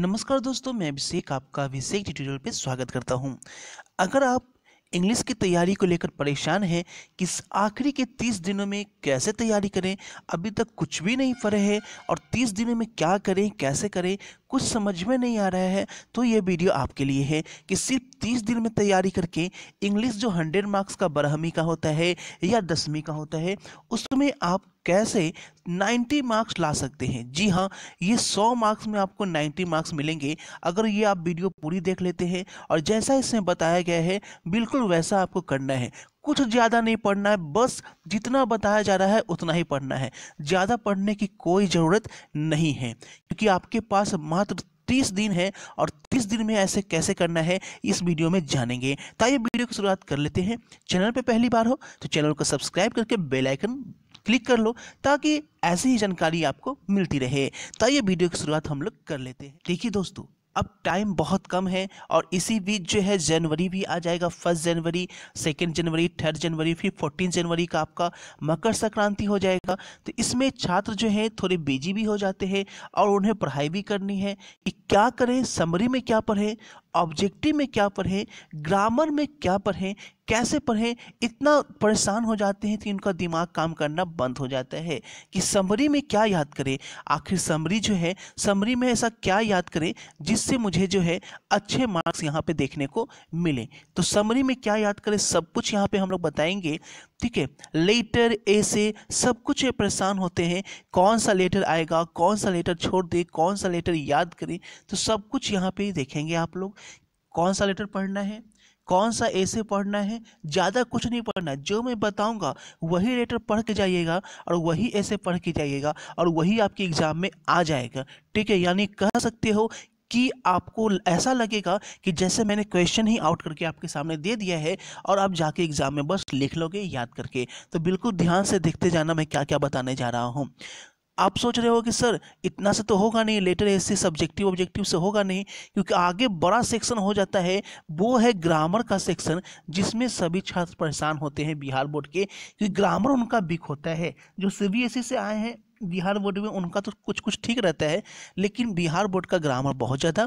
नमस्कार दोस्तों मैं अभिषेक आपका अभिषेक ट्यूटोरियल पे स्वागत करता हूँ अगर आप इंग्लिश की तैयारी को लेकर परेशान हैं कि आखिरी के तीस दिनों में कैसे तैयारी करें अभी तक कुछ भी नहीं पड़े है और तीस दिनों में क्या करें कैसे करें कुछ समझ में नहीं आ रहा है तो ये वीडियो आपके लिए है कि सिर्फ तीस दिन में तैयारी करके इंग्लिश जो हंड्रेड मार्क्स का बारहवीं का होता है या दसवीं का होता है उसमें आप कैसे 90 मार्क्स ला सकते हैं जी हाँ ये 100 मार्क्स में आपको 90 मार्क्स मिलेंगे अगर ये आप वीडियो पूरी देख लेते हैं और जैसा इसमें बताया गया है बिल्कुल वैसा आपको करना है कुछ ज़्यादा नहीं पढ़ना है बस जितना बताया जा रहा है उतना ही पढ़ना है ज़्यादा पढ़ने की कोई ज़रूरत नहीं है क्योंकि आपके पास मात्र तीस दिन है और तीस दिन में ऐसे कैसे करना है इस वीडियो में जानेंगे ताकि तो वीडियो की शुरुआत कर लेते हैं चैनल पर पहली बार हो तो चैनल को सब्सक्राइब करके बेलाइकन क्लिक कर लो ताकि ऐसी ही जानकारी आपको मिलती रहे तो ये वीडियो की शुरुआत हम लोग कर लेते हैं देखिए दोस्तों अब टाइम बहुत कम है और इसी बीच जो है जनवरी भी आ जाएगा फर्स्ट जनवरी सेकेंड जनवरी थर्ड जनवरी फिर फोर्टीन जनवरी का आपका मकर संक्रांति हो जाएगा तो इसमें छात्र जो हैं थोड़े बिजी भी हो जाते हैं और उन्हें पढ़ाई भी करनी है कि क्या करें समरी में क्या पढ़ें ऑब्जेक्टिव में क्या पढ़ें ग्रामर में क्या पढ़ें कैसे पढ़ें इतना परेशान हो जाते हैं कि उनका दिमाग काम करना बंद हो जाता है कि समरी में क्या याद करें आखिर समरी जो है समरी में ऐसा क्या याद करें जिससे मुझे जो है अच्छे मार्क्स यहाँ पे देखने को मिले तो समरी में क्या याद करें सब कुछ यहाँ पे हम लोग बताएंगे ठीक है लेटर ऐसे सब कुछ परेशान होते हैं कौन सा लेटर आएगा कौन सा लेटर छोड़ दे कौन सा लेटर याद करें तो सब कुछ यहाँ पर देखेंगे आप लोग कौन सा लेटर पढ़ना है कौन सा ऐसे पढ़ना है ज़्यादा कुछ नहीं पढ़ना है जो मैं बताऊंगा वही लेटर पढ़ के जाइएगा और वही ऐसे पढ़ के जाइएगा और वही आपके एग्ज़ाम में आ जाएगा ठीक है यानी कह सकते हो कि आपको ऐसा लगेगा कि जैसे मैंने क्वेश्चन ही आउट करके आपके सामने दे दिया है और आप जाके एग्ज़ाम में बस लिख लोगे याद करके तो बिल्कुल ध्यान से देखते जाना मैं क्या क्या बताने जा रहा हूँ आप सोच रहे हो कि सर इतना से तो होगा नहीं letter S C subjective objective से होगा नहीं क्योंकि आगे बड़ा सेक्शन हो जाता है वो है ग्रामर का सेक्शन जिसमें सभी छात्र परेशान होते हैं बिहार बोर्ड के क्योंकि ग्रामर उनका बिक होता है जो सी बी एस ई से आए हैं बिहार बोर्ड में उनका तो कुछ कुछ ठीक रहता है लेकिन बिहार बोर्ड का ग्रामर बहुत ज़्यादा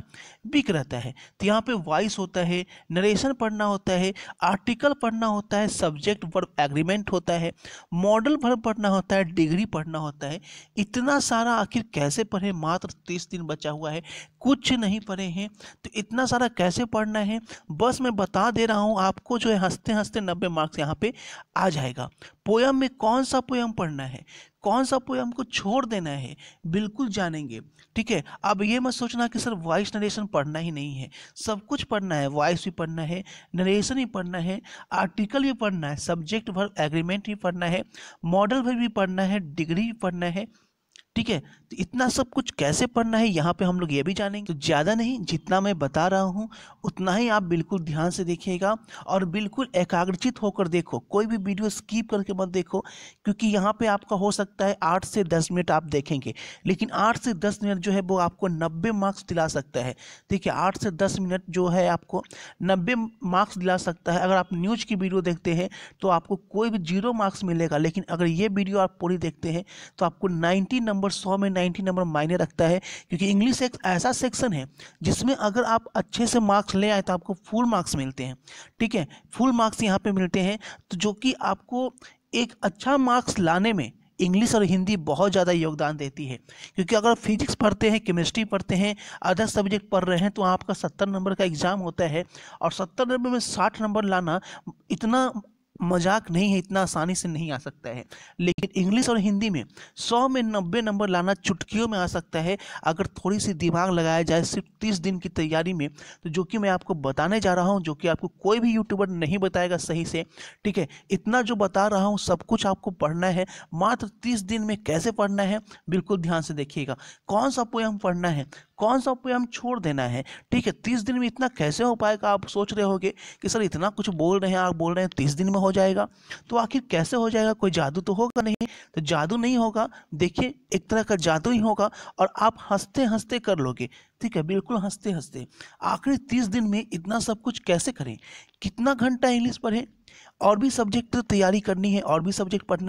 वीक रहता है तो यहाँ पे वॉइस होता है नरेशन पढ़ना होता है आर्टिकल पढ़ना होता है सब्जेक्ट वर्ब एग्रीमेंट होता है मॉडल वर्ब पढ़ना होता है डिग्री पढ़ना होता है इतना सारा आखिर कैसे पढ़े मात्र तीस दिन बचा हुआ है कुछ नहीं पढ़े हैं तो इतना सारा कैसे पढ़ना है बस मैं बता दे रहा हूँ आपको जो है हंसते हंसते नब्बे मार्क्स यहाँ पर आ जाएगा पोयम में कौन सा पोयम पढ़ना है कौन सा पोएम हमको छोड़ देना है बिल्कुल जानेंगे ठीक है अब ये मत सोचना कि सर वॉइस नरेशन पढ़ना ही नहीं है सब कुछ पढ़ना है वॉइस भी पढ़ना है नरेशन ही पढ़ना है आर्टिकल भी पढ़ना है सब्जेक्ट भर एग्रीमेंट भी पढ़ना है मॉडल भर भी पढ़ना है डिग्री भी पढ़ना है ठीक है तो इतना सब कुछ कैसे पढ़ना है यहाँ पे हम लोग ये भी जानेंगे तो ज़्यादा नहीं जितना मैं बता रहा हूँ उतना ही आप बिल्कुल ध्यान से देखिएगा और बिल्कुल एकाग्रचित होकर देखो कोई भी वीडियो स्किप करके मत देखो क्योंकि यहाँ पे आपका हो सकता है आठ से दस मिनट आप देखेंगे लेकिन आठ से दस मिनट जो है वो आपको नब्बे मार्क्स दिला सकता है ठीक है आठ से दस मिनट जो है आपको नब्बे मार्क्स दिला सकता है अगर आप न्यूज की वीडियो देखते हैं तो आपको कोई भी जीरो मार्क्स मिलेगा लेकिन अगर ये वीडियो आप पूरी देखते हैं तो आपको नाइन्टी नंबर नंबर सौ में नाइन्टी नंबर मायने रखता है क्योंकि इंग्लिश एक ऐसा सेक्शन है जिसमें अगर आप अच्छे से मार्क्स ले आए तो आपको फुल मार्क्स मिलते हैं ठीक है फुल मार्क्स यहाँ पर मिलते हैं तो जो कि आपको एक अच्छा मार्क्स लाने में इंग्लिश और हिंदी बहुत ज़्यादा योगदान देती है क्योंकि अगर फिजिक्स पढ़ते हैं केमिस्ट्री पढ़ते हैं अदर सब्जेक्ट पढ़ रहे हैं तो आपका सत्तर नंबर का एग्ज़ाम होता है और सत्तर नंबर में साठ नंबर लाना इतना मजाक नहीं है इतना आसानी से नहीं आ सकता है लेकिन इंग्लिश और हिंदी में सौ में नब्बे नंबर लाना चुटकियों में आ सकता है अगर थोड़ी सी दिमाग लगाया जाए सिर्फ तीस दिन की तैयारी में तो जो कि मैं आपको बताने जा रहा हूँ जो कि आपको कोई भी यूट्यूबर नहीं बताएगा सही से ठीक है इतना जो बता रहा हूँ सब कुछ आपको पढ़ना है मात्र तीस दिन में कैसे पढ़ना है बिल्कुल ध्यान से देखिएगा कौन सा पोएम पढ़ना है कौन सा पोएम छोड़ देना है ठीक है तीस दिन में इतना कैसे हो पाएगा आप सोच रहे होगे कि सर इतना कुछ बोल रहे हैं आप बोल रहे हैं तीस दिन में हो जाएगा तो आखिर कैसे हो जाएगा कोई जादू तो होगा नहीं तो जादू नहीं होगा देखिए एक तरह का जादू ही होगा और आप हंसते हंसते कर लोगे ठीक है बिल्कुल हंसते हंसते आखिरी तीस दिन में इतना सब कुछ कैसे करें कितना घंटा इंग्लिश पढ़ें और भी सब्जेक्ट तो तैयारी करनी है और भी सब्जेक्ट पढ़ना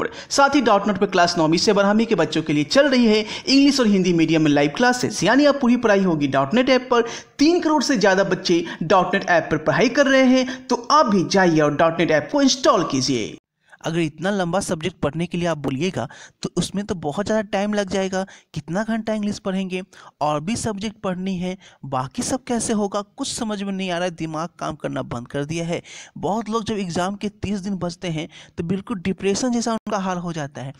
पर साथ ही डॉट नेट पर क्लास नौवीं से बारहवीं के बच्चों के लिए चल रही है इंग्लिश और हिंदी मीडियम में लाइव क्लासेस यानी आप पूरी पढ़ाई होगी डॉट नेट ऐप पर तीन करोड़ से ज़्यादा बच्चे डॉट नेट ऐप पर पढ़ाई कर रहे हैं तो आप भी जाइए और डॉट नेट ऐप को इंस्टॉल कीजिए अगर इतना लंबा सब्जेक्ट पढ़ने के लिए आप बोलिएगा तो उसमें तो बहुत ज़्यादा टाइम लग जाएगा कितना घंटा इंग्लिश पढ़ेंगे और भी सब्जेक्ट पढ़नी है बाकी सब कैसे होगा कुछ समझ में नहीं आ रहा है दिमाग काम करना बंद कर दिया है बहुत लोग जब एग्ज़ाम के तीस दिन बचते हैं तो बिल्कुल डिप्रेशन जैसा उनका हाल हो जाता है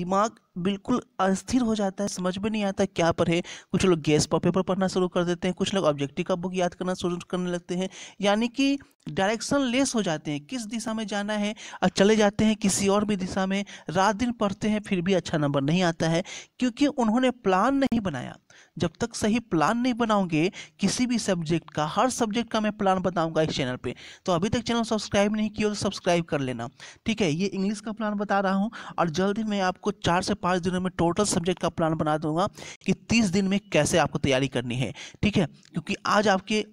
दिमाग बिल्कुल अस्थिर हो जाता है समझ में नहीं आता क्या पढ़े कुछ लोग गैस पर पेपर पढ़ना शुरू कर देते हैं कुछ लोग ऑब्जेक्टिव का बुक याद करना शुरू करने लगते हैं यानी कि डायरेक्शन लेस हो जाते हैं किस दिशा में जाना है और चले जाते हैं किसी और भी दिशा में रात दिन पढ़ते हैं फिर भी अच्छा नंबर नहीं आता है क्योंकि उन्होंने प्लान नहीं बनाया जब तक सही प्लान नहीं बनाओगे किसी भी सब्जेक्ट का हर सब्जेक्ट का मैं प्लान बताऊंगा इस चैनल पे तो अभी तक चैनल सब्सक्राइब नहीं किया तो सब्सक्राइब कर लेना ठीक है ये इंग्लिश का प्लान बता रहा हूँ और जल्द ही मैं आपको चार से पाँच दिनों में टोटल सब्जेक्ट का प्लान बना दूंगा कि तीस दिन में कैसे आपको तैयारी करनी है ठीक है क्योंकि आज आपके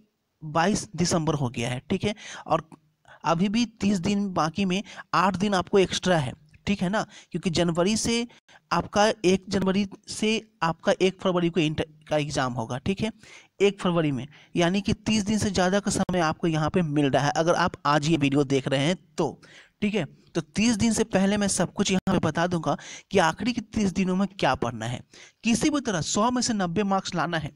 बाईस दिसंबर हो गया है ठीक है और अभी भी तीस दिन बाकी में आठ दिन आपको एक्स्ट्रा है ठीक है ना क्योंकि जनवरी से आपका एक जनवरी से आपका एक फरवरी को इंटर का एग्ज़ाम होगा ठीक है एक फरवरी में यानी कि तीस दिन से ज़्यादा का समय आपको यहाँ पे मिल रहा है अगर आप आज ये वीडियो देख रहे हैं तो ठीक है तो तीस दिन से पहले मैं सब कुछ यहाँ पे बता दूंगा कि आखिरी के तीस दिनों में क्या पढ़ना है किसी भी तरह सौ में से नब्बे मार्क्स लाना है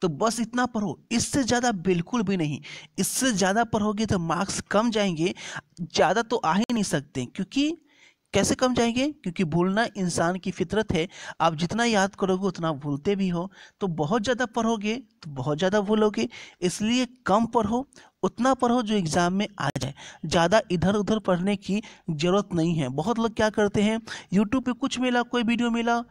तो बस इतना पढ़ो इससे ज़्यादा बिल्कुल भी नहीं इससे ज़्यादा पढ़ोगे तो मार्क्स कम जाएंगे ज़्यादा तो आ ही नहीं सकते क्योंकि कैसे कम जाएंगे क्योंकि भूलना इंसान की फितरत है आप जितना याद करोगे उतना भूलते भी हो तो बहुत ज़्यादा पढ़ोगे तो बहुत ज़्यादा भूलोगे इसलिए कम पढ़ो उतना पढ़ो जो एग्ज़ाम में आ जाए ज़्यादा इधर उधर पढ़ने की ज़रूरत नहीं है बहुत लोग क्या करते हैं यूट्यूब पे कुछ मिला कोई वीडियो मिला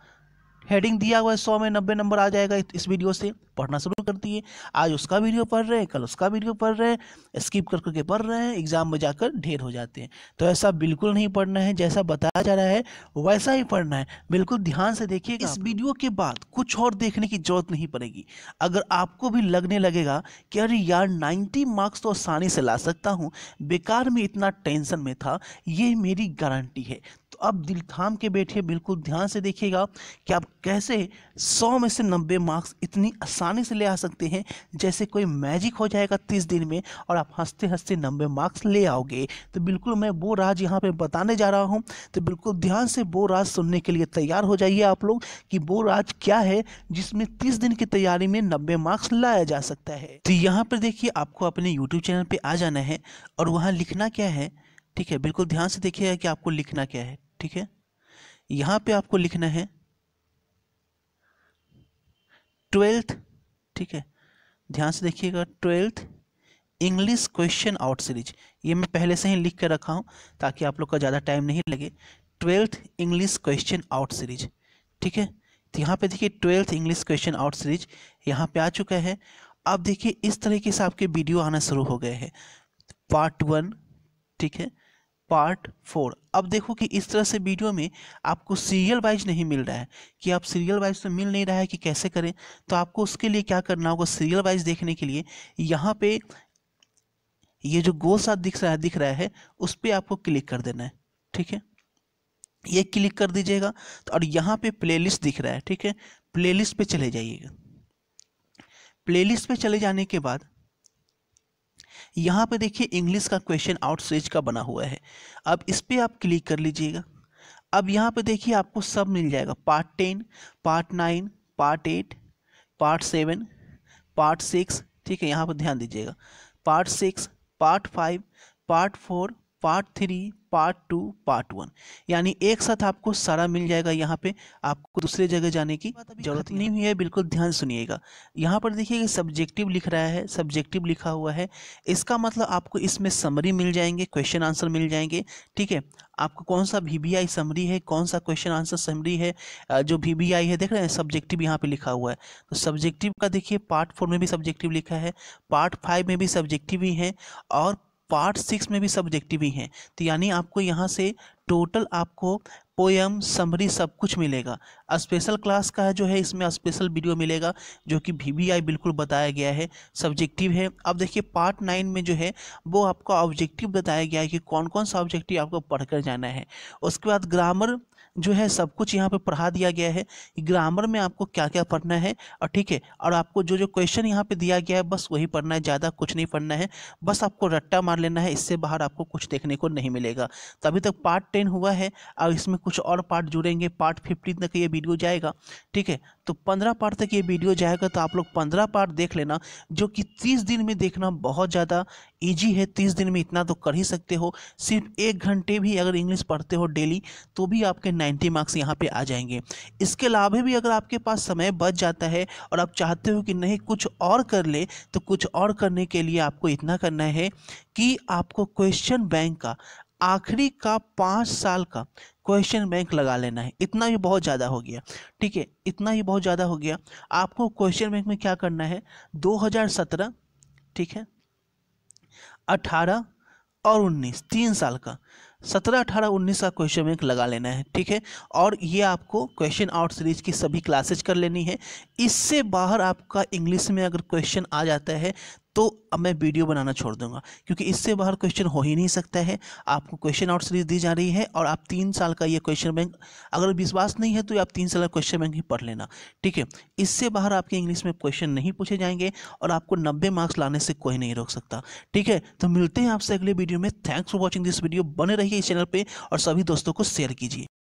हेडिंग दिया हुआ है सौ में नब्बे नंबर आ जाएगा इस वीडियो से पढ़ना शुरू कर दिए आज उसका वीडियो पढ़ रहे हैं कल उसका वीडियो पढ़ रहे हैं स्किप कर करके पढ़ रहे हैं एग्जाम में जाकर ढेर हो जाते हैं तो ऐसा बिल्कुल नहीं पढ़ना है जैसा बताया जा रहा है वैसा ही पढ़ना है बिल्कुल ध्यान से देखिए इस वीडियो हाँ। के बाद कुछ और देखने की जरूरत नहीं पड़ेगी अगर आपको भी लगने लगेगा कि अरे यार नाइन्टी मार्क्स तो आसानी से ला सकता हूँ बेकार में इतना टेंशन में था ये मेरी गारंटी है तो अब दिल थाम के बैठिए बिल्कुल ध्यान से देखिएगा कि आप कैसे सौ में से नब्बे मार्क्स इतनी आसानी से ले आ सकते हैं जैसे कोई मैजिक हो जाएगा तीस दिन में और आप हंसते हंसते नब्बे मार्क्स ले आओगे तो बिल्कुल मैं वो राज यहाँ पर बताने जा रहा हूँ तो बिल्कुल ध्यान से वो राज सुनने के लिए तैयार हो जाइए आप लोग कि वो राज क्या है जिसमें तीस दिन की तैयारी में नब्बे मार्क्स लाया जा सकता है तो यहाँ पर देखिए आपको अपने यूट्यूब चैनल पर आ जाना है और वहाँ लिखना क्या है ठीक है बिल्कुल ध्यान से देखिएगा कि आपको लिखना क्या है ठीक है यहां पे आपको लिखना है ट्वेल्थ ठीक है ध्यान से देखिएगा twelfth English question out series ये मैं पहले से ही लिख कर रखा हूँ ताकि आप लोग का ज़्यादा टाइम नहीं लगे twelfth English question out series ठीक है तो यहाँ पे देखिए twelfth English question out series यहाँ पे आ चुका है अब देखिए इस तरीके से आपके वीडियो आना शुरू हो गए हैं पार्ट वन ठीक है पार्ट फोर अब देखो कि इस तरह से वीडियो में आपको सीरियल वाइज नहीं मिल रहा है कि आप सीरियल वाइज तो मिल नहीं रहा है कि कैसे करें तो आपको उसके लिए क्या करना होगा सीरियल वाइज देखने के लिए यहाँ पे ये जो गोल साथ दिख रहा है दिख रहा है उस पर आपको क्लिक कर देना है ठीक है ये क्लिक कर दीजिएगा तो और यहाँ पे प्लेलिस्ट दिख रहा है ठीक है प्लेलिस्ट पे चले जाइएगा प्लेलिस्ट पे चले जाने के बाद यहाँ पे देखिए इंग्लिश का क्वेश्चन आउटसेज का बना हुआ है अब इस पर आप क्लिक कर लीजिएगा अब यहाँ पे देखिए आपको सब मिल जाएगा part ten part nine part eight part seven part six ठीक है यहाँ पर ध्यान दीजिएगा part six part five part four part three part two part one यानी एक साथ आपको सारा मिल जाएगा यहाँ पे आपको दूसरे जगह जाने की जरूरत नहीं हुई है बिल्कुल ध्यान सुनिएगा यहाँ पर देखिए कि सब्जेक्टिव लिख रहा है सब्जेक्टिव लिखा हुआ है इसका मतलब आपको इसमें समरी मिल जाएंगे क्वेश्चन आंसर मिल जाएंगे ठीक है आपको कौन सा वी वी आई समरी है कौन सा क्वेश्चन आंसर समरी है जो वी आई है देख रहे हैं सब्जेक्टिव यहाँ पे लिखा हुआ है तो सब्जेक्टिव का देखिए पार्ट फोर में भी सब्जेक्टिव लिखा है पार्ट फाइव में भी सब्जेक्टिव ही है और पार्ट सिक्स में भी सब्जेक्टिव ही हैं तो यानी आपको यहाँ से टोटल आपको पोएम समरी सब कुछ मिलेगा स्पेशल क्लास का है जो है इसमें स्पेशल वीडियो मिलेगा जो कि वी वी आई बिल्कुल बताया गया है सब्जेक्टिव है अब देखिए पार्ट नाइन में जो है वो आपका ऑब्जेक्टिव बताया गया है कि कौन कौन सा ऑब्जेक्टिव आपको पढ़कर जाना है उसके बाद ग्रामर जो है सब कुछ यहाँ पे पढ़ा दिया गया है ग्रामर में आपको क्या क्या पढ़ना है और ठीक है और आपको जो जो क्वेश्चन यहाँ पे दिया गया है बस वही पढ़ना है ज़्यादा कुछ नहीं पढ़ना है बस आपको रट्टा मार लेना है इससे बाहर आपको कुछ देखने को नहीं मिलेगा तो अभी तक पार्ट टेन हुआ है और इसमें कुछ और पार्ट जुड़ेंगे पार्ट फिफ्टीन तक ये वीडियो जाएगा ठीक है तो पंद्रह पार्ट तक ये वीडियो जाएगा तो आप लोग पंद्रह पार्ट देख लेना जो कि तीस दिन में देखना बहुत ज़्यादा ईजी है तीस दिन में इतना तो कर ही सकते हो सिर्फ एक घंटे भी अगर इंग्लिश पढ़ते हो डेली तो भी आपके नाइन्टी मार्क्स यहाँ पर आ जाएंगे इसके अलावा भी अगर आपके पास समय बच जाता है और आप चाहते हो कि नहीं कुछ और कर ले तो कुछ और करने के लिए आपको इतना करना है कि आपको क्वेश्चन बैंक का आखिरी का पाँच साल का क्वेश्चन बैंक लगा लेना है इतना भी बहुत ज़्यादा हो गया ठीक है इतना ही बहुत ज़्यादा हो गया आपको क्वेश्चन बैंक में क्या करना है 2017 ठीक है 18 और 19 तीन साल का सत्रह अठारह उन्नीस का क्वेश्चन बैंक लगा लेना है ठीक है और ये आपको क्वेश्चन आउट सीरीज की सभी क्लासेज कर लेनी है इससे बाहर आपका इंग्लिश में अगर क्वेश्चन आ जाता है तो अब मैं वीडियो बनाना छोड़ दूंगा क्योंकि इससे बाहर क्वेश्चन हो ही नहीं सकता है आपको क्वेश्चन आउट सीरीज दी जा रही है और आप तीन साल का ये क्वेश्चन बैंक अगर विश्वास नहीं है तो आप तीन साल का क्वेश्चन बैंक ही पढ़ लेना ठीक है इससे बाहर आपके इंग्लिश में क्वेश्चन नहीं पूछे जाएंगे और आपको नब्बे मार्क्स लाने से कोई नहीं रोक सकता ठीक है तो मिलते हैं आपसे अगले वीडियो में thanks for watching this video बने रहिए इस चैनल पर और सभी दोस्तों को शेयर कीजिए